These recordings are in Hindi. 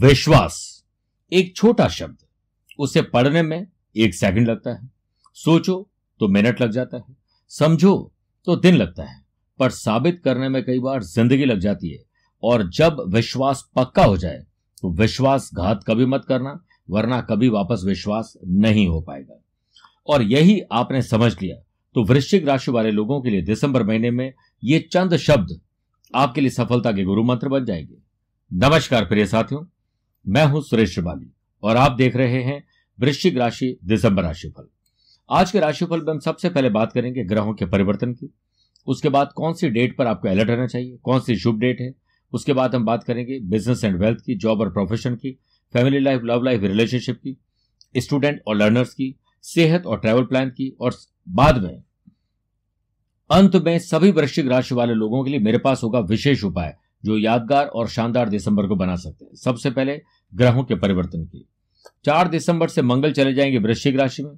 विश्वास एक छोटा शब्द उसे पढ़ने में एक सेकंड लगता है सोचो तो मिनट लग जाता है समझो तो दिन लगता है पर साबित करने में कई बार जिंदगी लग जाती है और जब विश्वास पक्का हो जाए तो विश्वासघात कभी मत करना वरना कभी वापस विश्वास नहीं हो पाएगा और यही आपने समझ लिया तो वृश्चिक राशि वाले लोगों के लिए दिसंबर महीने में ये चंद शब्द आपके लिए सफलता के गुरु मंत्र बन जाएंगे नमस्कार प्रिय साथियों मैं हूं सुरेश शिवाली और आप देख रहे हैं वृश्चिक राशि दिसंबर राशिफल आज के राशिफल में हम सबसे पहले बात करेंगे ग्रहों के परिवर्तन की उसके बाद कौन सी डेट पर आपको अलर्ट रहना चाहिए कौन सी शुभ डेट है उसके बाद हम बात करेंगे बिजनेस एंड वेल्थ की जॉब और प्रोफेशन की family life love life relationship की स्टूडेंट और लर्नर्स की सेहत और ट्रैवल प्लान की और बाद में अंत में सभी वृश्चिक राशि वाले लोगों के लिए मेरे पास होगा विशेष उपाय जो यादगार और शानदार दिसंबर को बना सकते हैं सबसे पहले ग्रहों के परिवर्तन की चार दिसंबर से मंगल चले जाएंगे वृश्चिक राशि में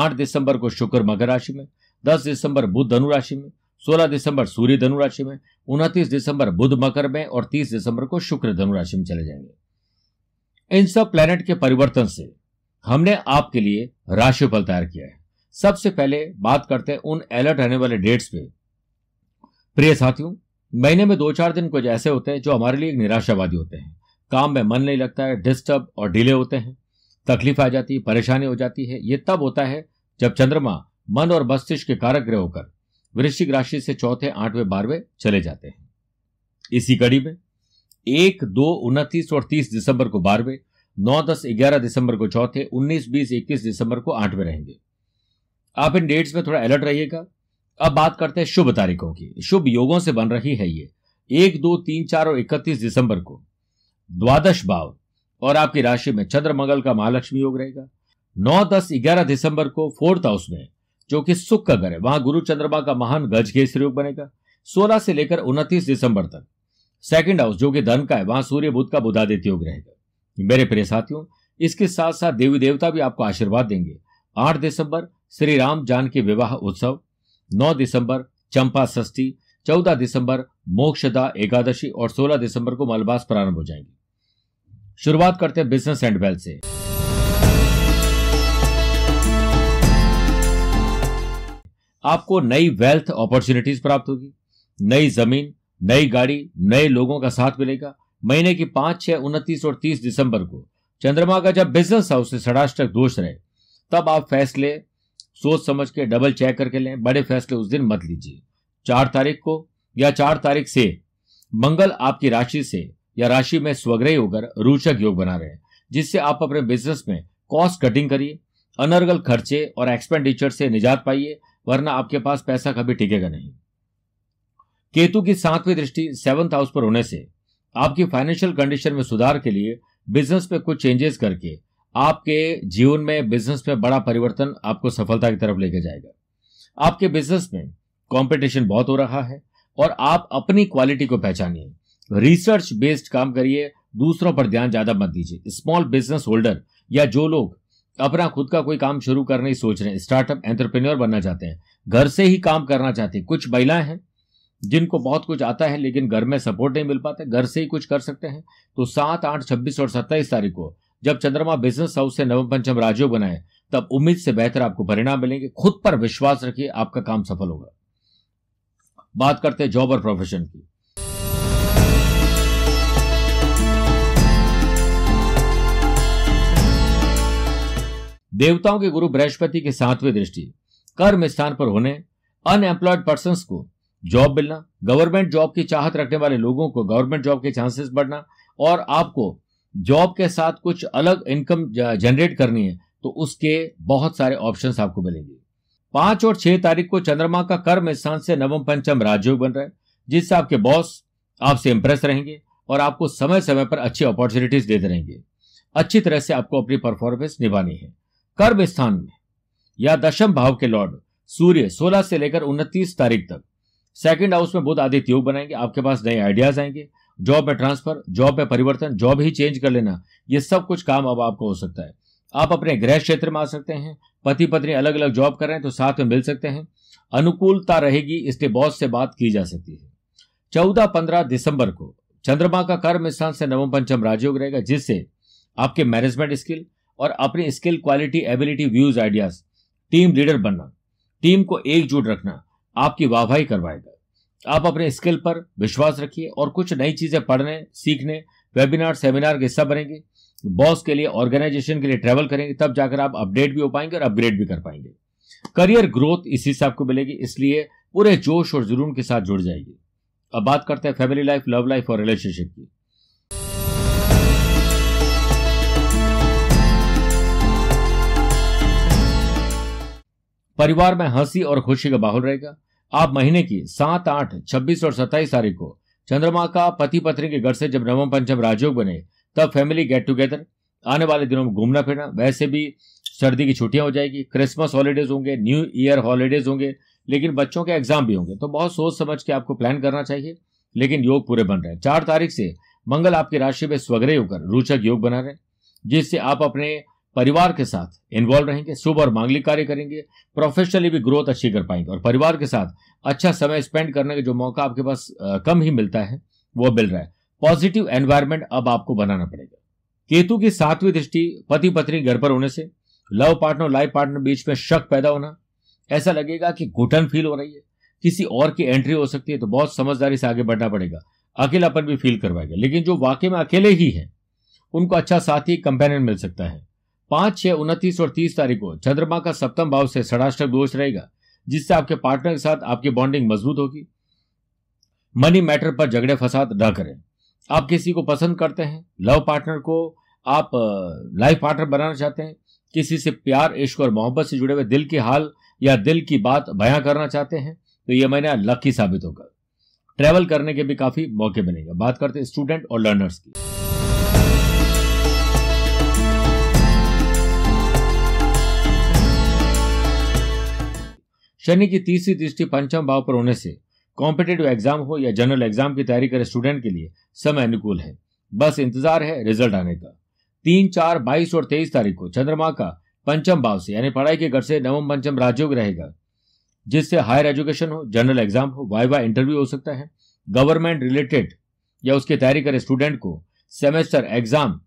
आठ दिसंबर को शुक्र मकर राशि में दस दिसंबर बुध धनु राशि में सोलह दिसंबर सूर्य धनु राशि में उनतीस दिसंबर बुध मकर में और तीस दिसंबर को शुक्र धनु राशि में चले जाएंगे इन सब प्लैनेट के परिवर्तन से हमने आपके लिए राशिफल तैयार किया है सबसे पहले बात करते हैं उन अलर्ट रहने वाले डेट्स पे प्रिय साथियों महीने में दो चार दिन कुछ ऐसे होते हैं जो हमारे लिए निराशावादी होते हैं काम में मन नहीं लगता है डिस्टर्ब और डिले होते हैं तकलीफ आ जाती है परेशानी हो जाती है ये तब होता है जब चंद्रमा मन और मस्तिष्क के कारक ग्रह होकर वृश्चिक राशि से चौथे आठवें बारहवें चले जाते हैं इसी कड़ी में एक दो उनतीस और तीस दिसंबर को बारहवें नौ दस ग्यारह दिसंबर को चौथे उन्नीस बीस इक्कीस दिसंबर को आठवें रहेंगे आप इन डेट्स में थोड़ा अलर्ट रहिएगा अब बात करते हैं शुभ तारीखों की शुभ योगों से बन रही है ये एक दो तीन चार और इकतीस दिसंबर को द्वादश भाव और आपकी राशि में चंद्र मंगल का महालक्ष्मी योग रहेगा नौ दस ग्यारह दिसंबर को फोर्थ हाउस में जो कि सुख का घर है वहां गुरु चंद्रमा का महान गज के योग बनेगा सोलह से लेकर उनतीस दिसंबर तक सेकंड हाउस जो कि धन का है वहां सूर्य बुद्ध का बुधादित्य योग रहेगा मेरे प्रिय साथियों इसके साथ साथ देवी देवता भी आपको आशीर्वाद देंगे आठ दिसंबर श्री राम जानकी विवाह उत्सव नौ दिसंबर चंपा षष्ठी चौदह दिसंबर मोक्षदा एकादशी और सोलह दिसंबर को मलबास प्रारंभ हो जाएंगे शुरुआत करते हैं बिजनेस एंड वेल्थ से आपको नई वेल्थ अपॉर्चुनिटीज प्राप्त होगी नई जमीन नई गाड़ी नए लोगों का साथ मिलेगा महीने की पांच छह उनतीस और तीस दिसंबर को चंद्रमा का जब बिजनेस हाउस से षडाष्टक दोष रहे तब आप फैसले सोच समझ के डबल चेक करके लें बड़े फैसले उस दिन मत लीजिए चार तारीख को या चार तारीख से मंगल आपकी राशि से या राशि में स्वग्रही होकर रोचक योग बना रहे हैं जिससे आप अपने बिजनेस में कॉस्ट कटिंग करिए अनर्गल खर्चे और एक्सपेंडिचर से निजात पाइए वरना आपके पास पैसा कभी टिकेगा नहीं केतु की सातवीं दृष्टि सेवंथ हाउस पर होने से आपकी फाइनेंशियल कंडीशन में सुधार के लिए बिजनेस पे कुछ चेंजेस करके आपके जीवन में बिजनेस में बड़ा परिवर्तन आपको सफलता की तरफ लेके जाएगा आपके बिजनेस में कंपटीशन बहुत हो रहा है और आप अपनी क्वालिटी को पहचानिए रिसर्च बेस्ड काम करिए दूसरों पर ध्यान ज्यादा मत दीजिए स्मॉल बिजनेस होल्डर या जो लोग अपना खुद का कोई काम शुरू करने ही सोच रहे हैं स्टार्टअप एंटरप्रेन्योर बनना चाहते हैं घर से ही काम करना चाहते हैं कुछ महिलाएं हैं जिनको बहुत कुछ आता है लेकिन घर में सपोर्ट नहीं मिल पाता घर से ही कुछ कर सकते हैं तो सात आठ छब्बीस और सत्ताईस तारीख को जब चंद्रमा बिजनेस हाउस से नवम पंचम राजयोग बनाए तब उम्मीद से बेहतर आपको परिणाम मिलेंगे खुद पर विश्वास रखिए आपका काम सफल होगा बात करते हैं जॉब और प्रोफेशन की देवताओं के गुरु बृहस्पति की सातवीं दृष्टि कर्म स्थान पर होने अनएम्प्लॉयड पर्सन को जॉब मिलना गवर्नमेंट जॉब की चाहत रखने वाले लोगों को गवर्नमेंट जॉब के चांसेस बढ़ना और आपको जॉब के साथ कुछ अलग इनकम जनरेट करनी है तो उसके बहुत सारे ऑप्शन आपको मिलेंगे पांच और छह तारीख को चंद्रमा का कर्म स्थान से नवम पंचम राजयोग बन रहा है जिससे आपके बॉस आपसे इंप्रेस रहेंगे और आपको समय समय पर अच्छी अपॉर्चुनिटीज देते रहेंगे अच्छी तरह से आपको अपनी परफॉर्मेंस निभानी है कर्म स्थान में या दशम भाव के लॉर्ड सूर्य 16 से लेकर 29 तारीख तक सेकंड हाउस में बुध आदित्य योग बनाएंगे आपके पास नए आइडियाज आएंगे जॉब में ट्रांसफर जॉब में परिवर्तन जॉब ही चेंज कर लेना ये सब कुछ काम अब आपको हो सकता है आप अपने गृह क्षेत्र में आ सकते हैं पति पत्नी अलग अलग जॉब कर रहे हैं तो साथ में मिल सकते हैं अनुकूलता रहेगी इसलिए बॉस से बात की जा सकती है चौदह पंद्रह दिसंबर को चंद्रमा का कर्म स्थान से नवम पंचम राजयोग रहेगा जिससे आपके मैनेजमेंट स्किल और अपनी skill quality ability views ideas team leader बनना टीम को एकजुट रखना आपकी वाहवाही करवाएगा आप अपने स्किल पर विश्वास रखिए और कुछ नई चीजें पढ़ने सीखने वेबिनार सेमिनार के हिस्सा बनेंगे बॉस के लिए ऑर्गेनाइजेशन के लिए ट्रेवल करेंगे तब जाकर आप अपडेट भी हो पाएंगे और अपग्रेड भी कर पाएंगे करियर ग्रोथ इसी से आपको मिलेगी इसलिए पूरे जोश और जुनून के साथ जुड़ जाएगी अब बात करते हैं फैमिली लाइफ लव लाइफ और रिलेशनशिप की परिवार में हंसी और खुशी का माहौल रहेगा आप महीने की सात आठ छब्बीस और सत्ताईस तारीख को चंद्रमा का पति पत्नी के घर से जब नवम पंचम राजयोग बने तब फैमिली गेट टुगेदर आने वाले दिनों में घूमना फिरना वैसे भी सर्दी की छुट्टियां हो जाएगी क्रिसमस हॉलीडेज होंगे न्यू ईयर हॉलीडेज होंगे लेकिन बच्चों के एग्जाम भी होंगे तो बहुत सोच समझ के आपको प्लान करना चाहिए लेकिन योग पूरे बन रहे हैं चार तारीख से मंगल आपकी राशि में स्वग्रह होकर रोचक योग बना रहे हैं जिससे आप अपने परिवार के साथ इन्वॉल्व रहेंगे शुभ और मांगलिक कार्य करेंगे प्रोफेशनली भी ग्रोथ अच्छी कर पाएंगे और परिवार के साथ अच्छा समय स्पेंड करने का जो मौका आपके पास कम ही मिलता है वो मिल रहा है पॉजिटिव एनवायरमेंट अब आपको बनाना पड़ेगा केतु की सातवीं दृष्टि पति पत्नी घर पर होने से लव पार्टनर लाइफ पार्टनर बीच में शक पैदा होना ऐसा लगेगा कि घुटन फील हो रही है किसी और की एंट्री हो सकती है तो बहुत समझदारी से आगे बढ़ना पड़ेगा अकेलापन भी फील करवाएगा लेकिन जो वाकई में अकेले ही है उनको अच्छा साथी कंपेनियन मिल सकता है पांच छह उनतीस और तीस तारीख को चंद्रमा का सप्तम भाव से षडाष्टक दोष रहेगा जिससे आपके पार्टनर के साथ आपकी बॉन्डिंग मजबूत होगी मनी मैटर पर झगड़े फसाद न करें आप किसी को पसंद करते हैं लव पार्टनर को आप लाइफ पार्टनर बनाना चाहते हैं किसी से प्यार इश्क और मोहब्बत से जुड़े हुए दिल की हाल या दिल की बात बयां करना चाहते हैं तो यह महीना लकी साबित होगा ट्रैवल करने के भी काफी मौके मिलेंगे बात करते हैं स्टूडेंट और लर्नर्स की शनि की तीसरी दृष्टि पंचम भाव पर होने से कॉम्पिटेटिव एग्जाम हो या जनरल एग्जाम की तैयारी करे स्टूडेंट के लिए समय अनुकूल है बस इंतजार है रिजल्ट आने का तीन चार बाईस और तेईस तारीख को चंद्रमा का पंचम भाव से यानी पढ़ाई के घर से नवम पंचम राजयोग रहेगा जिससे हायर एजुकेशन हो जनरल एग्जाम हो वाई वाई इंटरव्यू हो सकता है गवर्नमेंट रिलेटेड या उसकी तैयारी करे स्टूडेंट को सेमेस्टर एग्जाम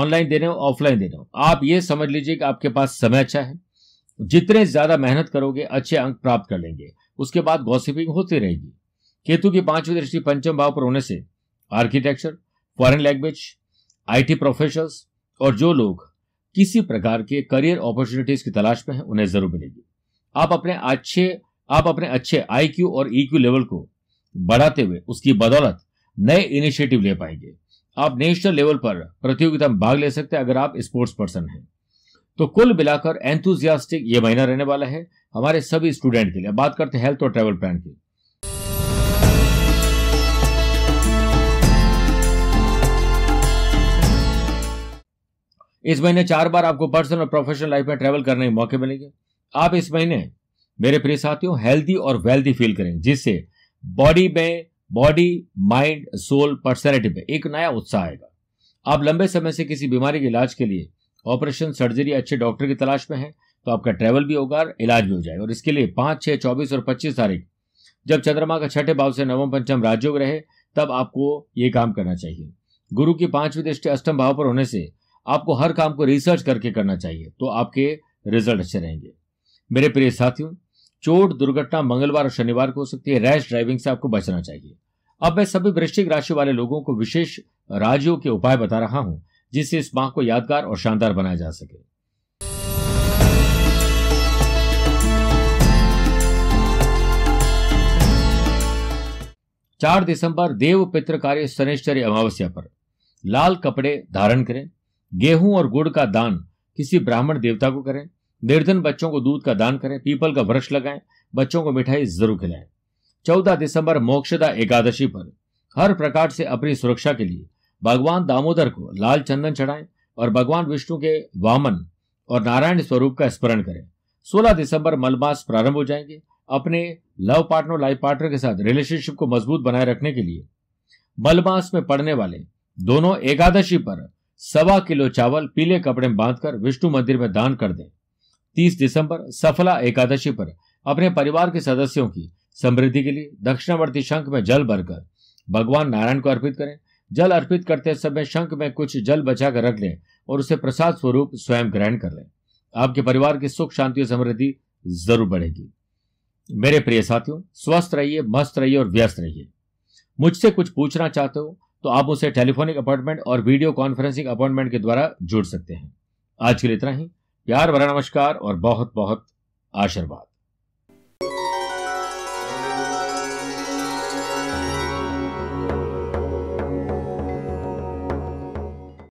ऑनलाइन देने हो ऑफलाइन देने हो आप ये समझ लीजिए कि आपके पास समय अच्छा है जितने ज्यादा मेहनत करोगे अच्छे अंक प्राप्त कर लेंगे उसके बाद गॉसिपिंग होती रहेगी केतु की पांचवी दृष्टि पंचम भाव पर होने से architecture foreign language IT professionals और जो लोग किसी प्रकार के करियर अपॉर्चुनिटीज की तलाश में हैं उन्हें जरूर मिलेगी आप अपने अच्छे आप अपने अच्छे आईक्यू और ईक्यू e लेवल को बढ़ाते हुए उसकी बदौलत नए इनिशिएटिव ले पाएंगे आप नेशनल लेवल पर प्रतियोगिता में भाग ले सकते हैं अगर आप स्पोर्ट्स पर्सन हैं तो कुल मिलाकर एंथुजियास्टिक ये महीना रहने वाला है हमारे सभी स्टूडेंट के लिए बात करते हैं हेल्थ और ट्रेवल प्लान की इस महीने चार बार आपको पर्सनल और प्रोफेशनल लाइफ में ट्रेवल करने के मौके मिलेंगे आप इस महीने मेरे प्रिय साथियों हेल्दी और वेल्दी फील करेंगे जिससे बॉडी में बॉडी माइंड सोल पर्सनैलिटी में एक नया उत्साह आएगा आप लंबे समय से किसी बीमारी के इलाज के लिए ऑपरेशन सर्जरी अच्छे डॉक्टर की तलाश में है तो आपका ट्रैवल भी होगा और इलाज भी हो जाए और इसके लिए पाँच छः चौबीस और पच्चीस तारीख जब चंद्रमा का छठे भाव से नवम पंचम राजयोग रहे तब आपको ये काम करना चाहिए गुरु की पांचवी दृष्टि अष्टम भाव पर होने से आपको हर काम को रिसर्च करके करना चाहिए तो आपके रिजल्ट अच्छे रहेंगे मेरे प्रिय साथियों चोट दुर्घटना मंगलवार और शनिवार को हो सकती है रैश ड्राइविंग से आपको बचना चाहिए अब मैं सभी वृश्चिक राशि वाले लोगों को विशेष राज्यों के उपाय बता रहा हूं जिससे इस माह को यादगार और शानदार बनाया जा सके चार दिसंबर देव पित्र कार्य शनिश्चर्य अमावस्या पर लाल कपड़े धारण करें गेहूं और गुड़ का दान किसी ब्राह्मण देवता को करें निर्धन बच्चों को दूध का दान करें पीपल का वृक्ष लगाएं बच्चों को मिठाई जरूर खिलाएं चौदह दिसंबर मोक्षदा एकादशी पर हर प्रकार से अपनी सुरक्षा के लिए भगवान दामोदर को लाल चंदन चढ़ाएं और भगवान विष्णु के वामन और नारायण स्वरूप का स्मरण करें सोलह दिसंबर मलमास प्रारंभ हो जाएंगे अपने लव पार्टनर और लाइफ पार्टनर के साथ रिलेशनशिप को मजबूत बनाए रखने के लिए मलमास में पड़ने वाले दोनों एकादशी पर सवा किलो चावल पीले कपड़े में बांधकर विष्णु मंदिर में दान कर दें तीस दिसंबर सफला एकादशी पर अपने परिवार के सदस्यों की समृद्धि के लिए दक्षिणावर्ती शंख में जल भरकर भगवान नारायण को अर्पित करें जल अर्पित करते समय शंख में कुछ जल बचा कर रख लें और उसे प्रसाद स्वरूप स्वयं ग्रहण कर लें आपके परिवार की सुख शांति और समृद्धि जरूर बढ़ेगी मेरे प्रिय साथियों स्वस्थ रहिए मस्त रहिए और व्यस्त रहिए मुझसे कुछ पूछना चाहते हो तो आप उसे टेलीफोनिक अपॉइंटमेंट और वीडियो कॉन्फ्रेंसिंग अपॉइंटमेंट के द्वारा जुड़ सकते हैं आज के लिए इतना ही प्यार भरा नमस्कार और बहुत बहुत आशीर्वाद